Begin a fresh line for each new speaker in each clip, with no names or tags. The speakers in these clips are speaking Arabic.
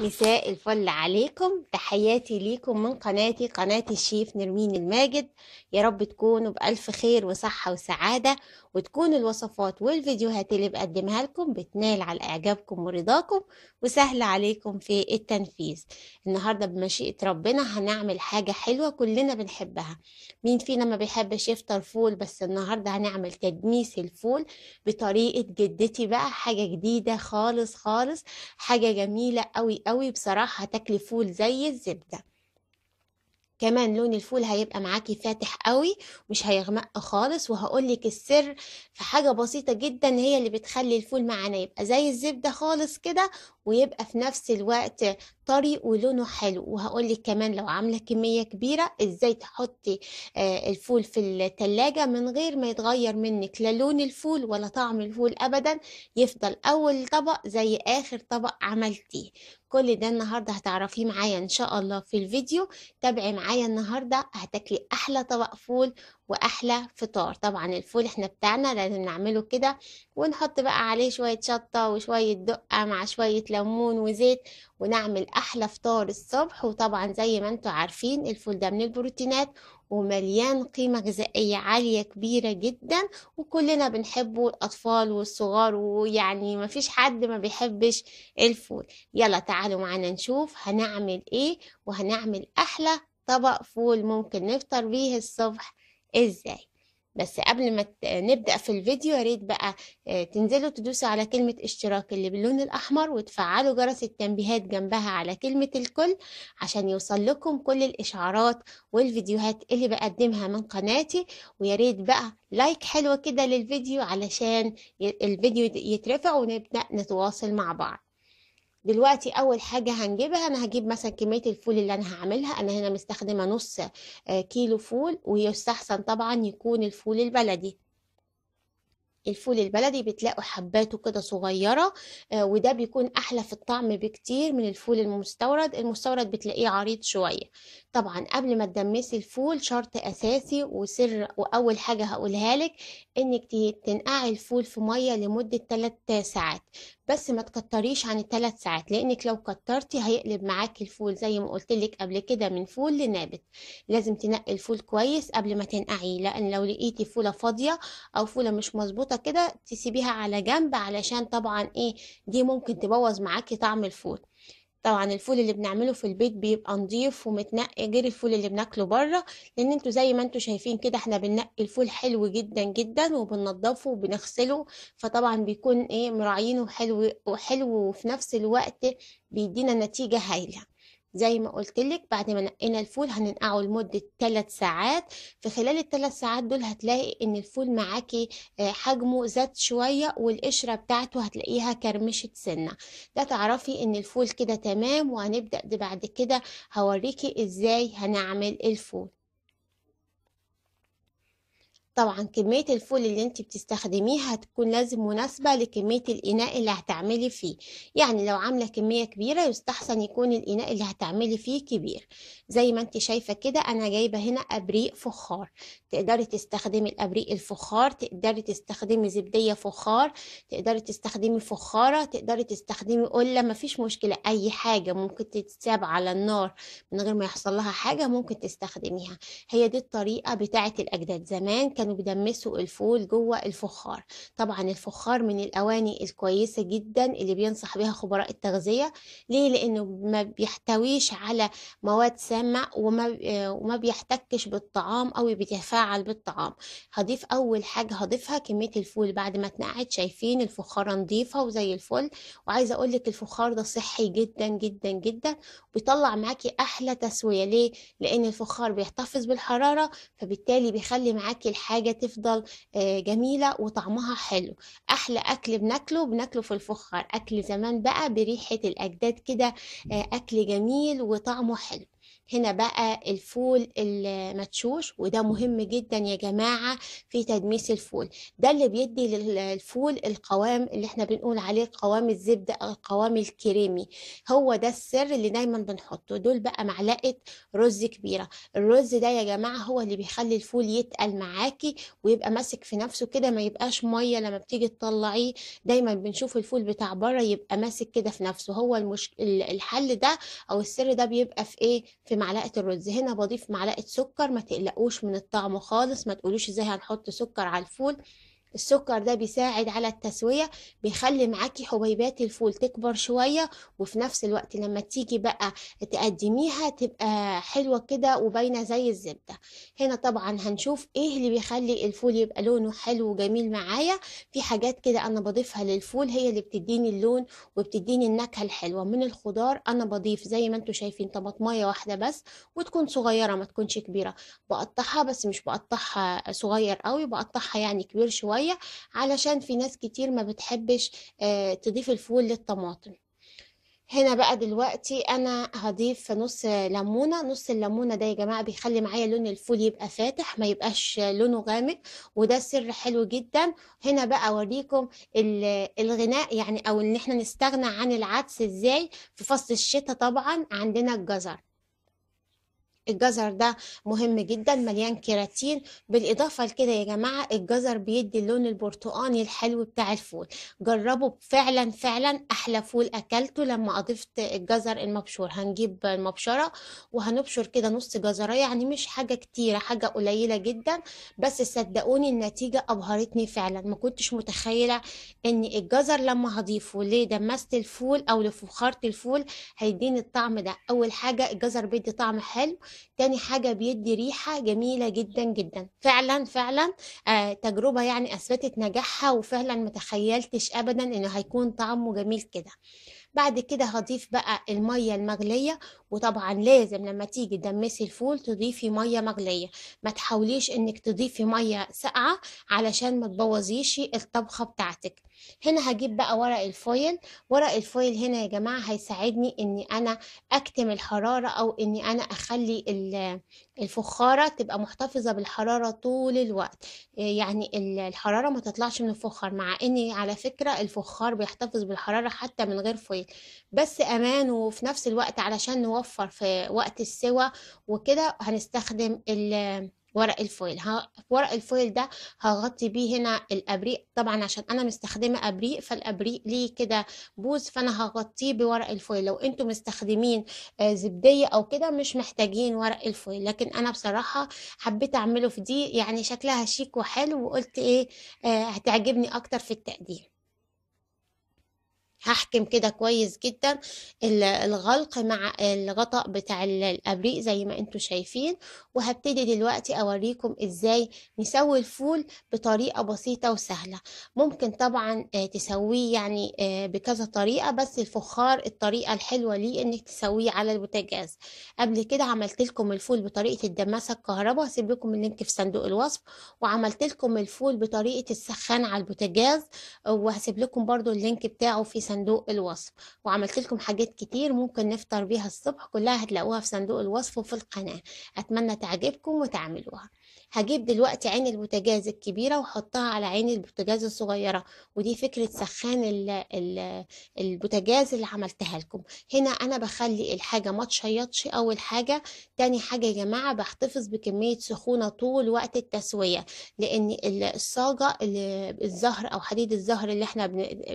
مساء الفل عليكم تحياتي ليكم من قناتي قناة الشيف نرمين الماجد يا رب تكونوا بألف خير وصحة وسعادة وتكون الوصفات والفيديوهات اللي بقدمها لكم بتنال على إعجابكم ورضاكم وسهلة عليكم في التنفيذ النهاردة بمشيئة ربنا هنعمل حاجة حلوة كلنا بنحبها مين فينا ما بيحبش يفطر فول بس النهاردة هنعمل تدميس الفول بطريقة جدتي بقى حاجة جديدة خالص خالص حاجة جميلة قوي قوي بصراحة هتاكلي فول زي الزبدة كمان لون الفول هيبقى معاكي فاتح قوي مش هيغمق خالص وهقولك السر في حاجة بسيطة جدا هي اللي بتخلي الفول معانا يبقى زي الزبدة خالص كده ويبقى في نفس الوقت طري ولونه حلو وهقولك كمان لو عاملة كمية كبيرة ازاي تحطي آه، الفول في التلاجة من غير ما يتغير منك لا لون الفول ولا طعم الفول ابدا يفضل اول طبق زي اخر طبق عملتيه كل ده النهارده هتعرفيه معايا ان شاء الله في الفيديو تابعي معايا النهارده هتاكلي احلى طبق فول واحلى فطار طبعا الفول احنا بتاعنا لازم نعمله كده ونحط بقى عليه شويه شطه وشويه دقه مع شويه ليمون وزيت ونعمل احلى فطار الصبح وطبعا زي ما انتوا عارفين الفول ده من البروتينات ومليان قيمة غذائية عالية كبيرة جدا وكلنا بنحبه الأطفال والصغار ويعني مفيش حد ما بيحبش الفول يلا تعالوا معانا نشوف هنعمل ايه وهنعمل أحلى طبق فول ممكن نفطر بيه الصبح ازاي بس قبل ما نبدأ في الفيديو يا ريت بقى آه، تنزلوا تدوسوا على كلمة اشتراك اللي باللون الأحمر وتفعلوا جرس التنبيهات جنبها على كلمة الكل عشان يوصل لكم كل الإشعارات والفيديوهات اللي بقدمها من قناتي ويا ريت بقى لايك حلوة كده للفيديو علشان الفيديو يترفع ونبدأ نتواصل مع بعض دلوقتي اول حاجه هنجيبها انا هجيب مثلا كميه الفول اللي انا هعملها انا هنا مستخدمه نص آه، كيلو فول ويستحسن طبعا يكون الفول البلدي الفول البلدي بتلاقوا حباته كده صغيره آه، وده بيكون احلى في الطعم بكتير من الفول المستورد المستورد بتلاقيه عريض شويه طبعا قبل ما تدمسي الفول شرط اساسي وسر واول حاجه هقولها لك انك تنقعي الفول في ميه لمده 3 ساعات بس ما تكتريش عن الثلاث ساعات لانك لو كترتي هيقلب معاكي الفول زي ما قلت لك قبل كده من فول لنابت لازم تنقي الفول كويس قبل ما تنقعيه لان لو لقيتي فوله فاضيه او فوله مش مظبوطه مظبوطه كده تسيبيها على جنب علشان طبعا ايه دي ممكن تبوظ معاكي طعم الفول طبعا الفول اللي بنعمله في البيت بيبقى نضيف ومتنقي غير الفول اللي بناكله بره لان انتوا زي ما انتوا شايفين كده احنا بننقي الفول حلو جدا جدا وبننضفه وبنغسله فطبعا بيكون ايه مراعينه حلو وحلو وفي نفس الوقت بيدينا نتيجه هايله زي ما قلت لك بعد ما نقينا الفول هننقعه لمدة 3 ساعات في خلال الثلاث ساعات دول هتلاقي ان الفول معاكي آه، حجمه زاد شوية والقشرة بتاعته هتلاقيها كرمشت سنة ده تعرفي ان الفول كده تمام وهنبدأ بعد كده هوريكي ازاي هنعمل الفول طبعا كمية الفول اللي انت بتستخدميها هتكون لازم مناسبة لكمية الإناء اللي هتعملي فيه يعني لو عاملة كمية كبيرة يستحسن يكون الإناء اللي هتعملي فيه كبير زي ما انت شايفة كده أنا جايبة هنا أبريق فخار تقدري تستخدمي الأبريق الفخار تقدري تستخدمي زبدية فخار تقدري تستخدمي فخارة تقدري تستخدمي قلة مفيش مشكلة أي حاجة ممكن تتساب على النار من غير ما يحصل لها حاجة ممكن تستخدميها هي دي الطريقة بتاعة الأجداد زمان كان كانوا بيدمسوا الفول جوه الفخار طبعا الفخار من الاواني الكويسه جدا اللي بينصح بها خبراء التغذيه ليه لانه ما بيحتويش على مواد سامه وما وما بيحتكش بالطعام او بيتفاعل بالطعام هضيف اول حاجه هضيفها كميه الفول بعد ما اتنقعت شايفين الفخاره نظيفه وزي الفل وعايزه اقول لك الفخار ده صحي جدا جدا جدا بيطلع معاكي احلى تسويه ليه لان الفخار بيحتفظ بالحراره فبالتالي بيخلي معاكي الحاجه حاجة تفضل آه، جميلة وطعمها حلو أحلى أكل بناكله بناكله في الفخار أكل زمان بقى بريحة الأجداد كده آه، أكل جميل وطعمه حلو هنا بقى الفول المدشوش وده مهم جدا يا جماعة في تدميس الفول ده اللي بيدي للفول القوام اللي احنا بنقول عليه قوام الزبدة أو القوام الكريمي هو ده السر اللي دايما بنحطه دول بقى معلقة رز كبيرة الرز ده يا جماعة هو اللي بيخلي الفول يتقل معاكي ويبقى ماسك في نفسه كده ما يبقاش مية لما بتيجي تطلعيه دايما بنشوف الفول بتاع بره يبقى ماسك كده في نفسه هو المش... الحل ده أو السر ده بيبقى في إيه في لمعلقه الرز هنا بضيف معلقه سكر ما تقلقوش من الطعم خالص ما تقولوش ازاي هنحط سكر على الفول السكر ده بيساعد على التسوية بيخلي معاكي حبيبات الفول تكبر شوية وفي نفس الوقت لما تيجي بقى تقدميها تبقى حلوة كده وباينة زي الزبدة هنا طبعا هنشوف ايه اللي بيخلي الفول يبقى لونه حلو وجميل معايا في حاجات كده انا بضيفها للفول هي اللي بتديني اللون وبتديني النكهة الحلوة من الخضار انا بضيف زي ما انتم شايفين طماطماية واحدة بس وتكون صغيرة ما تكونش كبيرة بقطعها بس مش بقطعها صغير قوي بقطعها يعني كبير شوية شوية علشان في ناس كتير ما بتحبش آه، تضيف الفول للطماطم هنا بقى دلوقتي انا هضيف نص ليمونه نص الليمونه ده يا جماعه بيخلي معايا لون الفول يبقى فاتح ما يبقاش لونه غامق وده سر حلو جدا هنا بقى اوريكم الغناء يعني او ان احنا نستغنى عن العدس ازاي في فصل الشتاء طبعا عندنا الجزر الجزر ده مهم جدا مليان كيراتين بالاضافه لكده يا جماعه الجزر بيدي اللون البرتقاني الحلو بتاع الفول جربوا فعلا فعلا احلى فول اكلته لما اضفت الجزر المبشور هنجيب المبشره وهنبشر كده نص جزره يعني مش حاجه كتيره حاجه قليله جدا بس صدقوني النتيجه ابهرتني فعلا ما كنتش متخيله ان الجزر لما هضيفه لدمست الفول او لفخاره الفول هيديني الطعم ده اول حاجه الجزر بيدي طعم حلو تاني حاجة بيدي ريحة جميلة جدا جدا فعلا فعلا آه تجربة يعني أثبتت نجاحها وفعلا ما تخيلتش أبدا إنه هيكون طعمه جميل كده بعد كده هضيف بقى المية المغلية وطبعا لازم لما تيجي تدمسي الفول تضيفي ميه مغليه ما تحاوليش انك تضيفي ميه ساقعه علشان ما تبوظيش الطبخه بتاعتك هنا هجيب بقى ورق الفويل ورق الفويل هنا يا جماعه هيساعدني اني انا اكتم الحراره او اني انا اخلي الفخاره تبقى محتفظه بالحراره طول الوقت يعني الحراره ما تطلعش من الفخار مع اني على فكره الفخار بيحتفظ بالحراره حتى من غير فويل بس امان وفي نفس الوقت علشان نوفر هنوفر في وقت السوى وكده هنستخدم ورق الفويل ورق الفويل ده هغطي بيه هنا الابريق طبعا عشان انا مستخدمه ابريق فالابريق ليه كده بوز فانا هغطيه بورق الفويل لو انتم مستخدمين آه، زبديه او كده مش محتاجين ورق الفويل لكن انا بصراحه حبيت اعمله في دي يعني شكلها شيك وحلو وقلت ايه آه، هتعجبني اكتر في التقديم هحكم كده كويس جدا الغلق مع الغطاء بتاع الابريق زي ما انتم شايفين وهبتدي دلوقتي اوريكم ازاي نسوي الفول بطريقة بسيطة وسهلة ممكن طبعا آه، تسويه يعني آه، بكذا طريقة بس الفخار الطريقة الحلوة ليه انك تسويه على البوتاجاز قبل كده عملت لكم الفول بطريقة الدماسة الكهرباء هسيب لكم اللينك في صندوق الوصف وعملت لكم الفول بطريقة السخان على البوتاجاز وهسيب لكم برده اللينك بتاعه في صندوق الوصف وعملت لكم حاجات كتير ممكن نفطر بيها الصبح كلها هتلاقوها في صندوق الوصف وفي القناة أتمنى تعجبكم وتعملوها هجيب دلوقتي عين البوتاجاز الكبيرة واحطها على عين البوتاجاز الصغيرة ودي فكرة سخان البوتاجاز اللي عملتها لكم هنا أنا بخلي الحاجة ما تشيطش أول حاجة تاني حاجة يا جماعة بحتفظ بكمية سخونة طول وقت التسوية لأن الصاجة الزهر أو حديد الزهر اللي احنا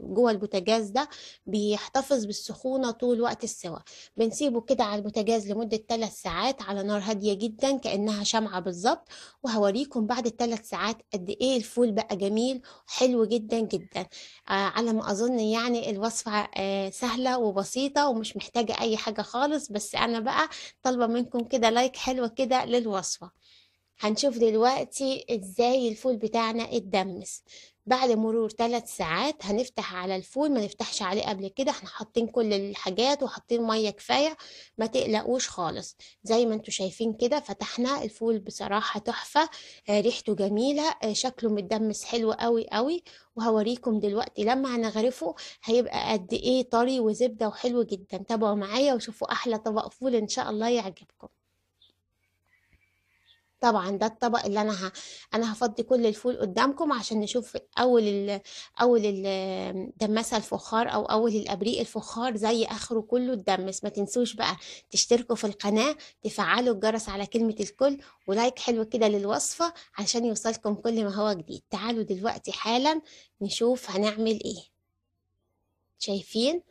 جوه البوتاجاز ده بيحتفظ بالسخونة طول وقت السوا بنسيبه كده على البوتاجاز لمدة 3 ساعات على نار هادية جدا كأنها شمعة بالظبط وهوريكم بعد الثلاث ساعات قد ايه الفول بقى جميل حلو جدا جدا آه على ما اظن يعني الوصفه آه سهله وبسيطه ومش محتاجه اي حاجه خالص بس انا بقى طالبه منكم كده لايك حلو كده للوصفه هنشوف دلوقتي ازاي الفول بتاعنا اتدمس بعد مرور ثلاث ساعات هنفتح على الفول ما نفتحش عليه قبل كده احنا حاطين كل الحاجات وحاطين ميه كفايه ما تقلقوش خالص زي ما انتم شايفين كده فتحنا الفول بصراحه تحفه آه ريحته جميله آه شكله متدمس حلو قوي قوي وهوريكم دلوقتي لما هنغرفه هيبقى قد ايه طري وزبده وحلو جدا تابعوا معايا وشوفوا احلى طبق فول ان شاء الله يعجبكم طبعا ده الطبق اللي انا ه... انا هفضي كل الفول قدامكم عشان نشوف اول ال... اول الدمسه الفخار او اول الابريق الفخار زي اخره كله اتدمس ما تنسوش بقى تشتركوا في القناه تفعلوا الجرس على كلمه الكل ولايك حلو كده للوصفه عشان يوصلكم كل ما هو جديد تعالوا دلوقتي حالا نشوف هنعمل ايه شايفين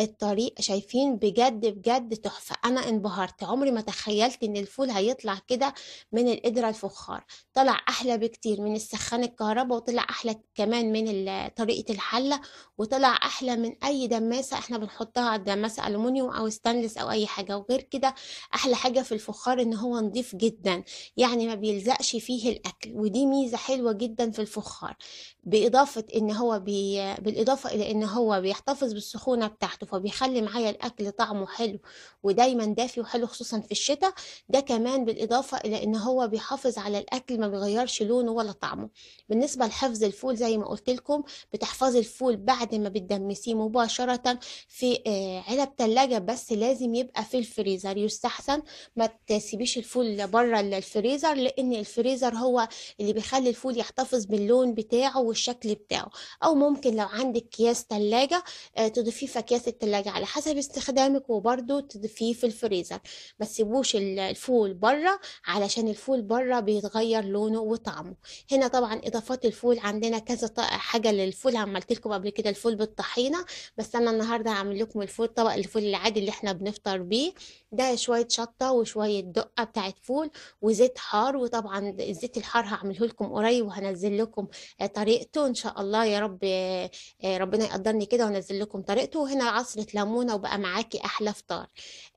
الطريق شايفين بجد بجد تحفة أنا انبهرت عمري ما تخيلت إن الفول هيطلع كده من القدرة الفخار طلع أحلى بكتير من السخان الكهرباء وطلع أحلى كمان من طريقة الحلة وطلع أحلى من أي دماسة إحنا بنحطها دماسة ألومنيوم أو ستانلس أو أي حاجة وغير كده أحلى حاجة في الفخار إن هو نضيف جدا يعني ما بيلزقش فيه الأكل ودي ميزة حلوة جدا في الفخار بإضافة إن هو بي... بالإضافة إلى إن هو بيحتفظ بالسخونة بتاعته تحته فبيخلي معايا الاكل طعمه حلو ودايما دافي وحلو خصوصا في الشتاء ده كمان بالاضافه الى ان هو بيحافظ على الاكل ما بيغيرش لونه ولا طعمه بالنسبه لحفظ الفول زي ما قلت لكم بتحفظي الفول بعد ما بتدمسيه مباشره في آه، علب تلاجة بس لازم يبقى في الفريزر يستحسن ما تسيبيش الفول بره الفريزر لان الفريزر هو اللي بيخلي الفول يحتفظ باللون بتاعه والشكل بتاعه او ممكن لو عندك اكياس تلاجة آه، تضيفيه في اكياس التلاجة على حسب استخدامك وبرده تضيفيه في الفريزر ما تسيبوش الفول بره علشان الفول بره بيتغير لونه وطعمه هنا طبعا اضافات الفول عندنا كذا حاجة للفول عملت لكم قبل كده الفول بالطحينة بس انا النهاردة هعمل لكم الفول طبق الفول العادي اللي احنا بنفطر بيه ده شوية شطة وشوية دقة بتاعت فول وزيت حار وطبعا الزيت الحار هعمله لكم قريب وهنزل لكم طريقته ان شاء الله يا رب آه، ربنا يقدرني كده وانزل لكم طريقته وهنا عصرة ليمونة وبقى معاكي أحلى فطار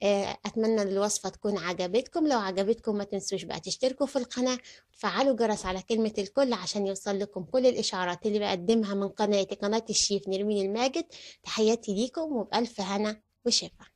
آه، أتمنى الوصفة تكون عجبتكم لو عجبتكم ما تنسوش بقى تشتركوا في القناة وتفعلوا جرس على كلمة الكل عشان يوصل لكم كل الإشعارات اللي بقدمها من قناتي قناة الشيف نرمين الماجد تحياتي ليكم وبألف هنا وشفا